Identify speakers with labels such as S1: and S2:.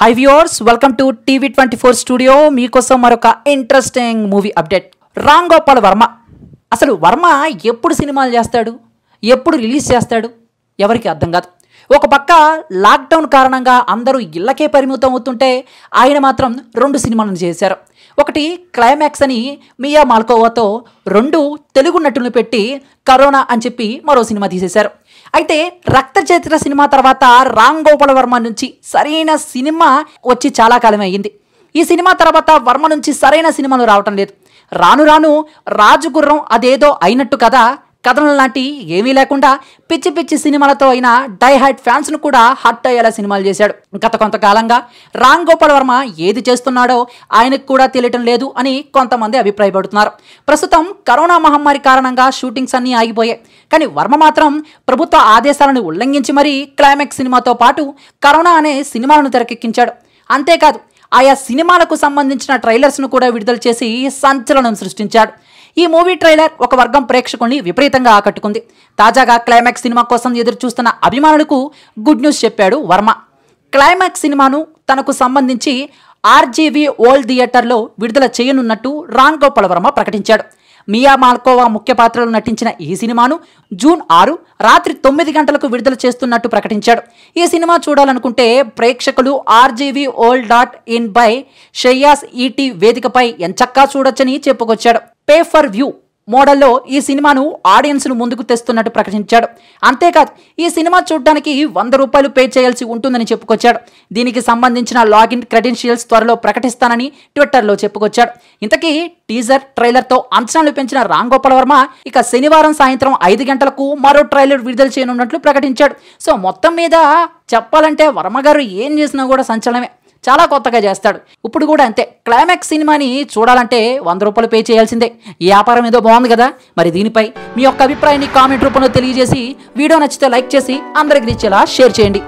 S1: high viewers welcome to TV twenty four studio మీకోసం మరొక interesting movie update Ram Gopal Varma అసలు వర్మ ఎప్పుడు సినిమాలు చేస్తాడు ఎప్పుడు రిలీజ్ చేస్తాడు ఎవరికి అర్థం కాదు ఒక పక్క లాక్డౌన్ కారణంగా అందరూ ఇళ్ళకే పరిమితం అవుతుంటే ఆయన మాత్రం రెండు సినిమాలను చేశారు ఒకటి క్లైమాక్స్ అని మియా మాల్కోవాతో రెండు తెలుగు నటులను పెట్టి కరోనా అని చెప్పి మరో సినిమా తీసేశారు అయితే చరిత్ర సినిమా తర్వాత రామ్ గోపాల్ వర్మ నుంచి సరైన సినిమా వచ్చి చాలా కాలం అయ్యింది ఈ సినిమా తర్వాత వర్మ నుంచి సరైన సినిమాలు రావటం లేదు రాను రాను రాజుగుర్రం అదేదో అయినట్టు కదా కథనం లాంటి ఏమీ లేకుండా పిచ్చి పిచ్చి సినిమాలతో అయిన డైహైట్ ఫ్యాన్స్ను కూడా హట్ అయ్యేలా సినిమాలు చేశాడు గత కొంతకాలంగా రామ్ గోపాల్ వర్మ ఏది చేస్తున్నాడో ఆయనకు కూడా తెలియటం లేదు అని కొంతమంది అభిప్రాయపడుతున్నారు ప్రస్తుతం కరోనా మహమ్మారి కారణంగా షూటింగ్స్ అన్నీ ఆగిపోయాయి కానీ వర్మ మాత్రం ప్రభుత్వ ఆదేశాలను ఉల్లంఘించి మరీ క్లైమాక్స్ సినిమాతో పాటు కరోనా అనే సినిమాలను తెరకెక్కించాడు అంతేకాదు ఆయా సినిమాలకు సంబంధించిన ట్రైలర్స్ను కూడా విడుదల చేసి సంచలనం సృష్టించాడు ఈ మూవీ ట్రైలర్ ఒక వర్గం ప్రేక్షకుల్ని విపరీతంగా ఆకట్టుకుంది తాజాగా క్లైమాక్స్ సినిమా కోసం ఎదురు చూస్తున్న అభిమానులకు గుడ్ న్యూస్ చెప్పాడు వర్మ క్లైమాక్స్ సినిమాను తనకు సంబంధించి ఆర్జీవీ ఓల్డ్ థియేటర్లో విడుదల చేయనున్నట్టు రామ్ గోపాల్ వర్మ ప్రకటించాడు మియా మాల్కోవా ముఖ్య పాత్రలో నటించిన ఈ సినిమాను జూన్ ఆరు రాత్రి తొమ్మిది గంటలకు విడుదల చేస్తున్నట్టు ప్రకటించాడు ఈ సినిమా చూడాలనుకుంటే ప్రేక్షకులు RGV world dot in by Shreyas ET వేదికపై ఎంచక్కా చూడొచ్చని చెప్పుకొచ్చాడు పే ఫర్ వ్యూ మోడల్లో ఈ సినిమాను ఆడియన్స్ను ముందుకు తెస్తున్నట్టు ప్రకటించాడు అంతేకాదు ఈ సినిమా చూడడానికి వంద రూపాయలు పే చేయాల్సి ఉంటుందని చెప్పుకొచ్చాడు దీనికి సంబంధించిన లాగిన్ క్రెడెన్షియల్స్ త్వరలో ప్రకటిస్తానని ట్విట్టర్లో చెప్పుకొచ్చాడు ఇంతకీ టీజర్ ట్రైలర్తో అంచనాలు పెంచిన రామ్ గోపాల్ వర్మ ఇక శనివారం సాయంత్రం ఐదు గంటలకు మరో ట్రైలర్ విడుదల చేయనున్నట్లు ప్రకటించాడు సో మొత్తం మీద చెప్పాలంటే వర్మగారు ఏం చేసినా కూడా సంచలనమే చాలా కొత్తగా చేస్తాడు ఇప్పుడు కూడా అంతే క్లైమాక్స్ సినిమాని చూడాలంటే వంద రూపాయలు పే చేయాల్సిందే ఈ వ్యాపారం ఏదో బాగుంది కదా మరి దీనిపై మీ యొక్క అభిప్రాయాన్ని కామెంట్ రూపంలో తెలియజేసి వీడియో నచ్చితే లైక్ చేసి అందరికి ఇచ్చేలా షేర్ చేయండి